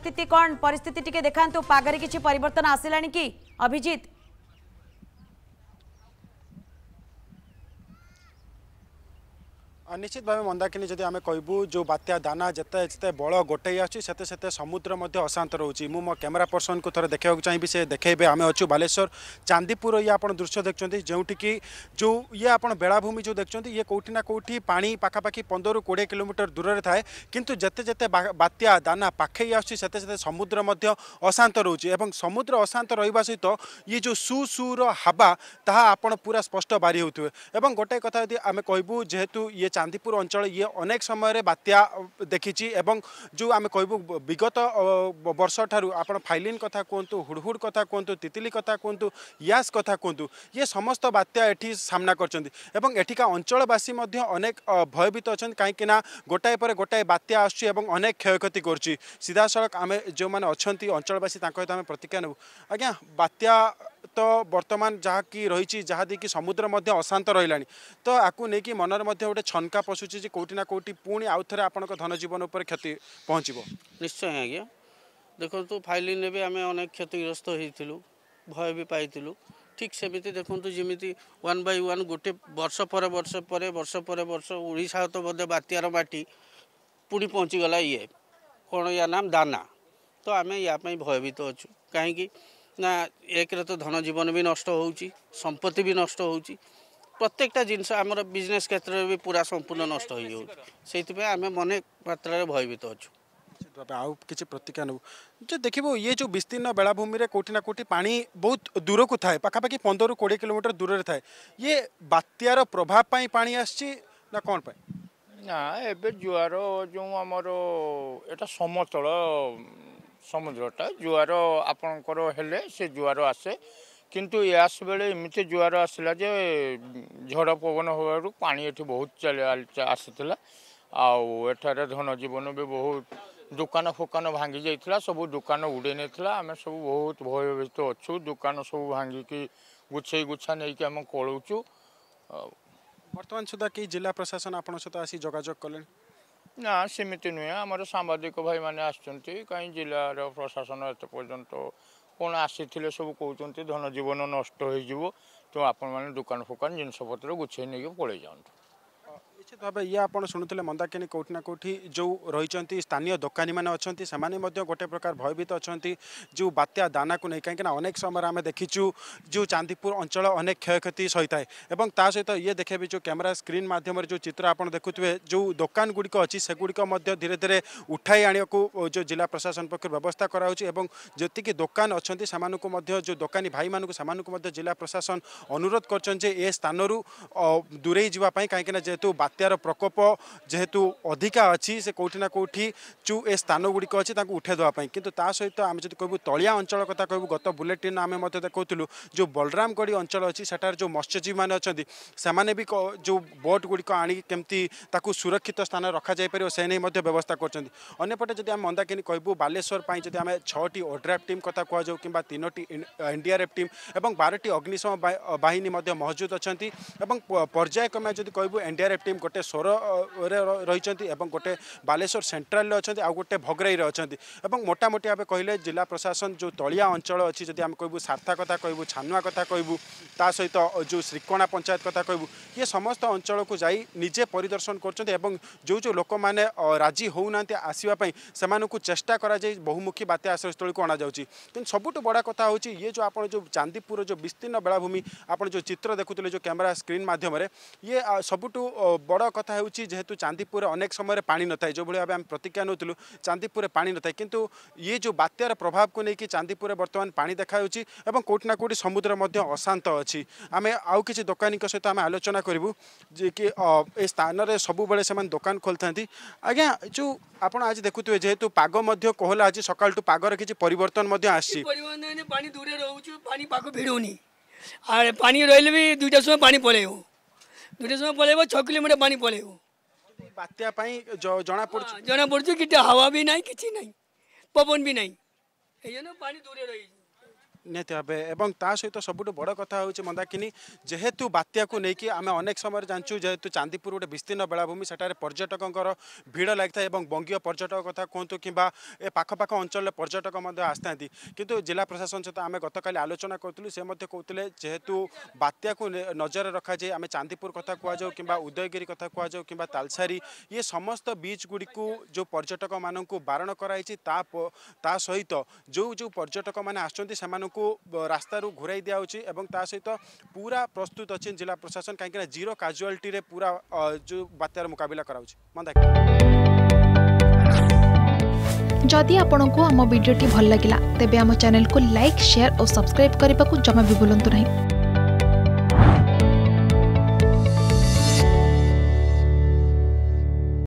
ସ୍ଥିତି କ'ଣ ପରିସ୍ଥିତି ଟିକେ ଦେଖାନ୍ତୁ ପାଗରେ କିଛି ପରିବର୍ତ୍ତନ ଆସିଲାଣି କି ଅଭିଜିତ ନିଶ୍ଚିତ ଭାବେ ମନ୍ଦାକିନୀ ଯଦି ଆମେ କହିବୁ ଯେଉଁ ବାତ୍ୟା ଦାନା ଯେତେ ଯେତେ ବଳ ଗୋଟେଇ ଆସୁଛି ସେତେ ସେତେ ସମୁଦ୍ର ମଧ୍ୟ ଅଶାନ୍ତ ରହୁଛି ମୁଁ ମୋ କ୍ୟାମେରା ପର୍ସନକୁ ଥରେ ଦେଖିବାକୁ ଚାହିଁବି ସେ ଦେଖେଇବେ ଆମେ ଅଛୁ ବାଲେଶ୍ୱର ଚାନ୍ଦିପୁର ଇଏ ଆପଣ ଦୃଶ୍ୟ ଦେଖୁଛନ୍ତି ଯେଉଁଠିକି ଯେଉଁ ଇଏ ଆପଣ ବେଳାଭୂମି ଯେଉଁ ଦେଖୁଛନ୍ତି ଇଏ କେଉଁଠି ନା କେଉଁଠି ପାଣି ପାଖାପାଖି ପନ୍ଦରରୁ କୋଡ଼ିଏ କିଲୋମିଟର ଦୂରରେ ଥାଏ କିନ୍ତୁ ଯେତେ ଯେତେ ବାତ୍ୟା ଦାନା ପାଖେଇ ଆସୁଛି ସେତେ ସେତେ ସମୁଦ୍ର ମଧ୍ୟ ଅଶାନ୍ତ ରହୁଛି ଏବଂ ସମୁଦ୍ର ଅଶାନ୍ତ ରହିବା ସହିତ ଇଏ ଯେଉଁ ସୁ ସୁର ହାବା ତାହା ଆପଣ ପୁରା ସ୍ପଷ୍ଟ ବାରି ହେଉଥିବେ ଏବଂ ଗୋଟାଏ କଥା ଯଦି ଆମେ କହିବୁ ଯେହେତୁ ଇଏ ଚାନ୍ଦିପୁର ଅଞ୍ଚଳ ଇଏ ଅନେକ ସମୟରେ ବାତ୍ୟା ଦେଖିଛି ଏବଂ ଯେଉଁ ଆମେ କହିବୁ ବିଗତ ବର୍ଷଠାରୁ ଆପଣ ଫାଇଲିନ୍ କଥା କୁହନ୍ତୁ ହୁଡ଼ହୁଡ଼ କଥା କୁହନ୍ତୁ ତିତିଲି କଥା କୁହନ୍ତୁ ୟାସ୍ କଥା କୁହନ୍ତୁ ଇଏ ସମସ୍ତ ବାତ୍ୟା ଏଠି ସାମ୍ନା କରିଛନ୍ତି ଏବଂ ଏଠିକା ଅଞ୍ଚଳବାସୀ ମଧ୍ୟ ଅନେକ ଭୟଭୀତ ଅଛନ୍ତି କାହିଁକିନା ଗୋଟାଏ ପରେ ଗୋଟାଏ ବାତ୍ୟା ଆସୁଛି ଏବଂ ଅନେକ କ୍ଷୟକ୍ଷତି କରୁଛି ସିଧାସଳଖ ଆମେ ଯେଉଁମାନେ ଅଛନ୍ତି ଅଞ୍ଚଳବାସୀ ତାଙ୍କ ସହିତ ଆମେ ପ୍ରତିକ୍ରିୟା ନେବୁ ଆଜ୍ଞା ବାତ୍ୟା ବର୍ତ୍ତମାନ ଯାହାକି ରହିଛି ଯାହାଦେଇକି ସମୁଦ୍ର ମଧ୍ୟ ଅଶାନ୍ତ ରହିଲାଣି ତ ଆକୁ ନେଇକି ମନରେ ମଧ୍ୟ ଗୋଟେ ଛନକା ପଶୁଛି ଯେ କେଉଁଠି ନା କେଉଁଠି ପୁଣି ଆଉ ଥରେ ଆପଣଙ୍କ ଧନଜୀବନ ଉପରେ କ୍ଷତି ପହଞ୍ଚିବ ନିଶ୍ଚୟ ଆଜ୍ଞା ଦେଖନ୍ତୁ ଫାଇଲିନ୍ରେ ବି ଆମେ ଅନେକ କ୍ଷତିଗ୍ରସ୍ତ ହେଇଥିଲୁ ଭୟ ବି ପାଇଥିଲୁ ঠিক সেমিতি দেখুন যেমি ওয়ান বাই ওয়ান গোটে বর্ষ পরে বর্ষ পরে বর্ষ পরে বর্ষ ওড়শা তো বোধে বাত্যার মাটি পুঁ পৌঁছিগলা ইয়ে কোণ ইয়া নাম দানা তো আমি ইয়াপাই ভয়ভীত অছু কী ନା ଏକରେ ତ ଧନଜୀବନ ବି ନଷ୍ଟ ହେଉଛି ସମ୍ପତ୍ତି ବି ନଷ୍ଟ ହେଉଛି ପ୍ରତ୍ୟେକଟା ଜିନିଷ ଆମର ବିଜନେସ୍ କ୍ଷେତ୍ରରେ ବି ପୁରା ସମ୍ପୂର୍ଣ୍ଣ ନଷ୍ଟ ହୋଇଯାଉଛି ସେଇଥିପାଇଁ ଆମେ ମନେ ମାତ୍ରାରେ ଭୟଭୀତ ଅଛୁ ଆଉ କିଛି ପ୍ରତିକ୍ରିୟା ନେବୁ ଯେ ଦେଖିବୁ ଇଏ ଯେଉଁ ବିସ୍ତୀର୍ଣ୍ଣ ବେଳାଭୂମିରେ କେଉଁଠି ନା କେଉଁଠି ପାଣି ବହୁତ ଦୂରକୁ ଥାଏ ପାଖାପାଖି ପନ୍ଦରରୁ କୋଡ଼ିଏ କିଲୋମିଟର ଦୂରରେ ଥାଏ ଇଏ ବାତ୍ୟାର ପ୍ରଭାବ ପାଇଁ ପାଣି ଆସିଛି ନା କ'ଣ ପାଇଁ ନା ଏବେ ଜୁଆର ଯେଉଁ ଆମର ଏଇଟା ସମତଳ ସମୁଦ୍ରଟା ଜୁଆର ଆପଣଙ୍କର ହେଲେ ସେ ଜୁଆର ଆସେ କିନ୍ତୁ ଏ ଆସବେଳେ ଏମିତି ଜୁଆର ଆସିଲା ଯେ ଝଡ଼ ପବନ ହେବାରୁ ପାଣି ଏଠି ବହୁତ ଚାଲି ଆସିଥିଲା ଆଉ ଏଠାରେ ଧନଜୀବନ ବି ବହୁତ ଦୋକାନ ଫୋକାନ ଭାଙ୍ଗି ଯାଇଥିଲା ସବୁ ଦୋକାନ ଉଡ଼େଇ ନେଇଥିଲା ଆମେ ସବୁ ବହୁତ ଭୟଭୀତ ଅଛୁ ଦୋକାନ ସବୁ ଭାଙ୍ଗିକି ଗୁଛେଇ ଗୁଛା ନେଇକି ଆମେ ପଳଉଛୁ ବର୍ତ୍ତମାନ ସୁଦ୍ଧା କେହି ଜିଲ୍ଲା ପ୍ରଶାସନ ଆପଣଙ୍କ ସହିତ ଆସି ଯୋଗାଯୋଗ କଲେଣି ନା ସେମିତି ନୁହେଁ ଆମର ସାମ୍ବାଦିକ ଭାଇମାନେ ଆସିଛନ୍ତି କାହିଁ ଜିଲ୍ଲାର ପ୍ରଶାସନ ଏତେ ପର୍ଯ୍ୟନ୍ତ କ'ଣ ଆସିଥିଲେ ସବୁ କହୁଛନ୍ତି ଧନଜୀବନ ନଷ୍ଟ ହୋଇଯିବ ତେଣୁ ଆପଣମାନେ ଦୋକାନ ଫୋକାନ ଜିନିଷପତ୍ର ଗୁଛେଇ ନେଇକି ପଳେଇ ଯାଆନ୍ତୁ ନିଶ୍ଚିତ ଭାବେ ଇଏ ଆପଣ ଶୁଣୁଥିଲେ ମନ୍ଦାକିନୀ କେଉଁଠି ନା କେଉଁଠି ଯେଉଁ ରହିଛନ୍ତି ସ୍ଥାନୀୟ ଦୋକାନୀମାନେ ଅଛନ୍ତି ସେମାନେ ମଧ୍ୟ ଗୋଟେ ପ୍ରକାର ଭୟଭୀତ ଅଛନ୍ତି ଯେଉଁ ବାତ୍ୟା ଦାନାକୁ ନେଇ କାହିଁକିନା ଅନେକ ସମୟରେ ଆମେ ଦେଖିଛୁ ଯେଉଁ ଚାନ୍ଦିପୁର ଅଞ୍ଚଳ ଅନେକ କ୍ଷୟକ୍ଷତି ସହିଥାଏ ଏବଂ ତା ସହିତ ଇଏ ଦେଖେବି ଯେଉଁ କ୍ୟାମେରା ସ୍କ୍ରିନ୍ ମାଧ୍ୟମରେ ଯେଉଁ ଚିତ୍ର ଆପଣ ଦେଖୁଥିବେ ଯେଉଁ ଦୋକାନଗୁଡ଼ିକ ଅଛି ସେଗୁଡ଼ିକ ମଧ୍ୟ ଧୀରେ ଧୀରେ ଉଠାଇ ଆଣିବାକୁ ଯେଉଁ ଜିଲ୍ଲା ପ୍ରଶାସନ ପକ୍ଷରୁ ବ୍ୟବସ୍ଥା କରାହେଉଛି ଏବଂ ଯେତିକି ଦୋକାନ ଅଛନ୍ତି ସେମାନଙ୍କୁ ମଧ୍ୟ ଯେଉଁ ଦୋକାନୀ ଭାଇମାନଙ୍କୁ ସେମାନଙ୍କୁ ମଧ୍ୟ ଜିଲ୍ଲା ପ୍ରଶାସନ ଅନୁରୋଧ କରିଛନ୍ତି ଯେ ଏ ସ୍ଥାନରୁ ଦୂରେଇ ଯିବା ପାଇଁ କାହିଁକିନା ଯେହେତୁ ବାତ୍ୟା ବାତ୍ୟାର ପ୍ରକୋପ ଯେହେତୁ ଅଧିକା ଅଛି ସେ କେଉଁଠି ନା କେଉଁଠି ଯେଉଁ ଏ ସ୍ଥାନଗୁଡ଼ିକ ଅଛି ତାଙ୍କୁ ଉଠାଇ ଦେବା ପାଇଁ କିନ୍ତୁ ତା ସହିତ ଆମେ ଯଦି କହିବୁ ତଳିଆ ଅଞ୍ଚଳ କଥା କହିବୁ ଗତ ବୁଲେଟିନ୍ ଆମେ ମଧ୍ୟ ଦେଖାଉଥିଲୁ ଯେଉଁ ବଲରାମଗଡ଼ି ଅଞ୍ଚଳ ଅଛି ସେଠାରେ ଯେଉଁ ମତ୍ସ୍ୟଜୀବୀମାନେ ଅଛନ୍ତି ସେମାନେ ବି ଯେଉଁ ବୋଟ୍ଗୁଡ଼ିକ ଆଣିକି କେମିତି ତାକୁ ସୁରକ୍ଷିତ ସ୍ଥାନରେ ରଖାଯାଇପାରିବ ସେ ନେଇ ମଧ୍ୟ ବ୍ୟବସ୍ଥା କରୁଛନ୍ତି ଅନ୍ୟପଟେ ଯଦି ଆମେ ମନ୍ଦାକିନି କହିବୁ ବାଲେଶ୍ୱର ପାଇଁ ଯଦି ଆମେ ଛଅଟି ଓଡ୍ରାଫ୍ ଟିମ୍ କଥା କୁହାଯାଉ କିମ୍ବା ତିନୋଟି ଏନ୍ଡିଆର୍ଏଫ୍ ଟିମ୍ ଏବଂ ବାରଟି ଅଗ୍ନିଶମ ବାହିନୀ ମଧ୍ୟ ମହଜୁଦ ଅଛନ୍ତି ଏବଂ ପର୍ଯ୍ୟାୟକ୍ରମେ ଯଦି କହିବୁ ଏନ୍ଡିଆର୍ଏଫ୍ ଟିମ୍ ଗୋଟେ ସୋରରେ ରହିଛନ୍ତି ଏବଂ ଗୋଟେ ବାଲେଶ୍ୱର ସେଣ୍ଟ୍ରାଲରେ ଅଛନ୍ତି ଆଉ ଗୋଟେ ଭଗ୍ରାଇରେ ଅଛନ୍ତି ଏବଂ ମୋଟାମୋଟି ଭାବେ କହିଲେ ଜିଲ୍ଲା ପ୍ରଶାସନ ଯେଉଁ ତଳିଆ ଅଞ୍ଚଳ ଅଛି ଯଦି ଆମେ କହିବୁ ସାର୍ଥା କଥା କହିବୁ ଛାନୁଆ କଥା କହିବୁ ତା ସହିତ ଯେଉଁ ଶ୍ରୀକଣା ପଞ୍ଚାୟତ କଥା କହିବୁ ଇଏ ସମସ୍ତ ଅଞ୍ଚଳକୁ ଯାଇ ନିଜେ ପରିଦର୍ଶନ କରୁଛନ୍ତି ଏବଂ ଯେଉଁ ଯେଉଁ ଲୋକମାନେ ରାଜି ହେଉନାହାନ୍ତି ଆସିବା ପାଇଁ ସେମାନଙ୍କୁ ଚେଷ୍ଟା କରାଯାଇ ବହୁମୁଖୀ ବାତ୍ୟା ଆଶ୍ରୟସ୍ଥଳୀକୁ ଅଣାଯାଉଛି କିନ୍ତୁ ସବୁଠୁ ବଡ଼ କଥା ହେଉଛି ଇଏ ଯେଉଁ ଆପଣ ଯେଉଁ ଚାନ୍ଦିପୁରର ଯେଉଁ ବିସ୍ତୀର୍ଣ୍ଣ ବେଳାଭୂମି ଆପଣ ଯେଉଁ ଚିତ୍ର ଦେଖୁଥିଲେ ଯେଉଁ କ୍ୟାମେରା ସ୍କ୍ରିନ୍ ମାଧ୍ୟମରେ ଇଏ ସବୁଠୁ ବଡ଼ বড় কথা হচ্ছে যেহেতু চাঁদিপুরে অনেক সময় পানি নথায় যেভাবে ভাবে আমি প্রতীক্ষা নেউলু চাঁদিপুরে পানি নথায় কিন্তু ইয়ে যে বাত্যার প্রভাবক নিয়ে চাঁদিপুরে বর্তমান পানি দেখা যাচ্ছে এবং কোটি না কোটি সমুদ্র মধ্যে অশান্ত অছি আমি আউ কিছু দোকানী সহ আমি আলোচনা করবু যে কি এ স্থানরে সবুলে সে দোকান খোলি থাকে আজ্ঞা যে আপনার আজ দেখুবে যেহেতু পাগ মধ্যে কোহলা আছে সকালটু পাগর কিছু পরিবর্তন মধ্যে আসছে পানি দূরে রয়েছে পানি পাগ ভিড়ুনি আর পানি রহলে বি দুইটার সময় পানি পলাইব দুইটার সময় পলাইব ছ কিলোমিটার পানি পলাইব বাত্যা পাই জনা পড়ছে জনা পড়ছে কিছু হাওয়া বি নাই কিছু নাই পবন বি নাই এই জন্য পানি দূরে রয়েছে ନିହାତି ଭାବେ ଏବଂ ତା ସହିତ ସବୁଠୁ ବଡ଼ କଥା ହେଉଛି ମନ୍ଦାକିନୀ ଯେହେତୁ ବାତ୍ୟାକୁ ନେଇକି ଆମେ ଅନେକ ସମୟରେ ଜାଣିଛୁ ଯେହେତୁ ଚାନ୍ଦିପୁର ଗୋଟେ ବିସ୍ତୀର୍ଣ୍ଣ ବେଳାଭୂମି ସେଠାରେ ପର୍ଯ୍ୟଟକଙ୍କର ଭିଡ଼ ଲାଗିଥାଏ ଏବଂ ବଙ୍ଗୀୟ ପର୍ଯ୍ୟଟକ କଥା କୁହନ୍ତୁ କିମ୍ବା ଏ ପାଖପାଖ ଅଞ୍ଚଳରେ ପର୍ଯ୍ୟଟକ ମଧ୍ୟ ଆସିଥାନ୍ତି କିନ୍ତୁ ଜିଲ୍ଲା ପ୍ରଶାସନ ସହିତ ଆମେ ଗତକାଲି ଆଲୋଚନା କରୁଥିଲୁ ସେ ମଧ୍ୟ କହୁଥିଲେ ଯେହେତୁ ବାତ୍ୟାକୁ ନଜର ରଖାଯାଇ ଆମେ ଚାନ୍ଦିପୁର କଥା କୁହାଯାଉ କିମ୍ବା ଉଦୟଗିରି କଥା କୁହାଯାଉ କିମ୍ବା ତାଲସାରି ଇଏ ସମସ୍ତ ବିଚ୍ ଗୁଡ଼ିକୁ ଯେଉଁ ପର୍ଯ୍ୟଟକମାନଙ୍କୁ ବାରଣ କରାଯାଇଛି ତା ତା ସହିତ ଯେଉଁ ଯେଉଁ ପର୍ଯ୍ୟଟକମାନେ ଆସୁଛନ୍ତି ସେମାନଙ୍କୁ ତାଙ୍କୁ ରାସ୍ତାରୁ ଘୁରାଇ ଦିଆହେଉଛି ଏବଂ ତା ସହିତ ପୁରା ପ୍ରସ୍ତୁତ ଅଛି ଜିଲ୍ଲା ପ୍ରଶାସନ କାହିଁକିନା ଜିରୋ କାଜୁଆଲିଟିରେ ପୁରା ଯେଉଁ ବାତ୍ୟାର ମୁକାବିଲା କରାଯାଉଛି ମନ୍ଦା ଯଦି ଆପଣଙ୍କୁ ଆମ ଭିଡ଼ିଓଟି ଭଲ ଲାଗିଲା ତେବେ ଆମ ଚ୍ୟାନେଲକୁ ଲାଇକ୍ ସେୟାର ଓ ସବସ୍କ୍ରାଇବ୍ କରିବାକୁ ଜମା ବି ଭୁଲନ୍ତୁ ନାହିଁ